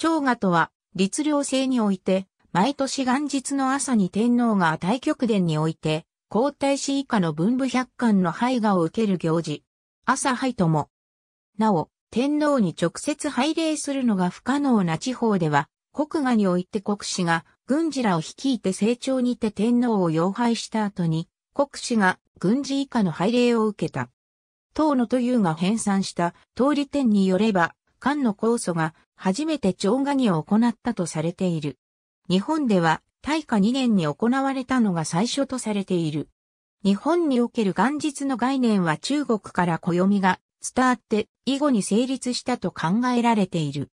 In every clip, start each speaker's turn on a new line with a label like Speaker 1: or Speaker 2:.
Speaker 1: 長賀とは、律令制において、毎年元日の朝に天皇が大極殿において、皇太子以下の文武百官の配賀を受ける行事。朝配とも。なお、天皇に直接拝礼するのが不可能な地方では、国賀において国士が軍事らを率いて成長にて天皇を要拝した後に、国士が軍事以下の拝礼を受けた。唐のというが編纂した通り点によれば、漢の酵素が初めて蝶ガニを行ったとされている。日本では大化2年に行われたのが最初とされている。日本における元日の概念は中国から暦が伝わって以後に成立したと考えられている。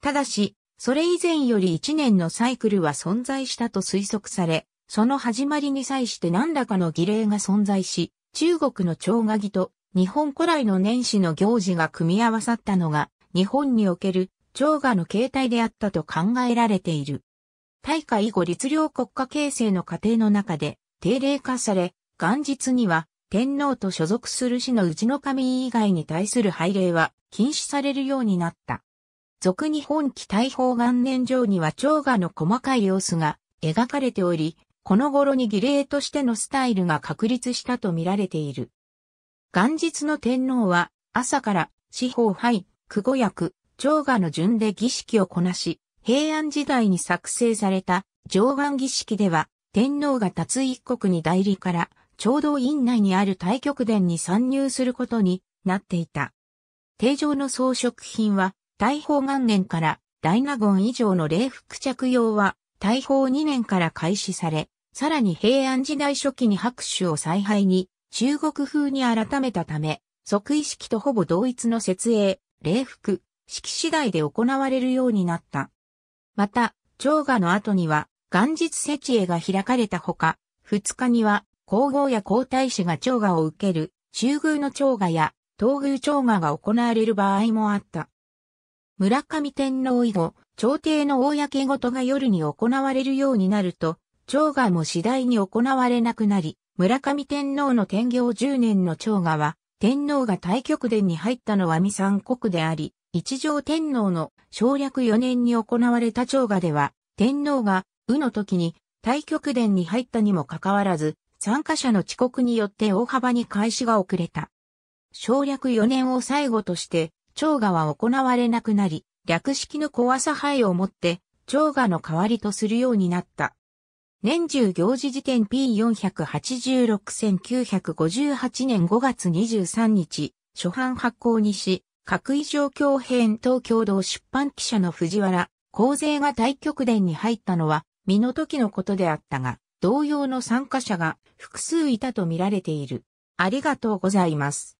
Speaker 1: ただし、それ以前より1年のサイクルは存在したと推測され、その始まりに際して何らかの儀礼が存在し、中国の蝶ガギと日本古来の年始の行事が組み合わさったのが日本における長賀の形態であったと考えられている。大化以後律令国家形成の過程の中で定例化され、元日には天皇と所属する市の内の神以外に対する拝礼は禁止されるようになった。俗日本期大法元年上には長賀の細かい様子が描かれており、この頃に儀礼としてのスタイルが確立したと見られている。元日の天皇は朝から四方拝、久保役、上賀の順で儀式をこなし、平安時代に作成された上岸儀式では、天皇が立つ一国に代理から、ちょうど院内にある太極殿に参入することになっていた。定常の装飾品は、大宝元年から大納言以上の礼服着用は、大宝2年から開始され、さらに平安時代初期に白手を采配に、中国風に改めたため、即位式とほぼ同一の設営、礼服、式次第で行われるようになった。また、長賀の後には、元日設営が開かれたほか、2日には、皇后や皇太子が長賀を受ける、中宮の長賀や、東宮長賀が行われる場合もあった。村上天皇以後、朝廷の公事が夜に行われるようになると、長賀も次第に行われなくなり、村上天皇の天行10年の長賀は、天皇が太極殿に入ったのは未三国であり、一条天皇の省略4年に行われた長賀では、天皇が、うの時に太極殿に入ったにもかかわらず、参加者の遅刻によって大幅に開始が遅れた。省略4年を最後として、長賀は行われなくなり、略式の怖さ囲をもって、長賀の代わりとするようになった。年中行事辞典 P486-1958 年5月23日、初版発行にし、各異状況編と共同出版記者の藤原、公勢が大極殿に入ったのは、身の時のことであったが、同様の参加者が複数いたと見られている。ありがとうございます。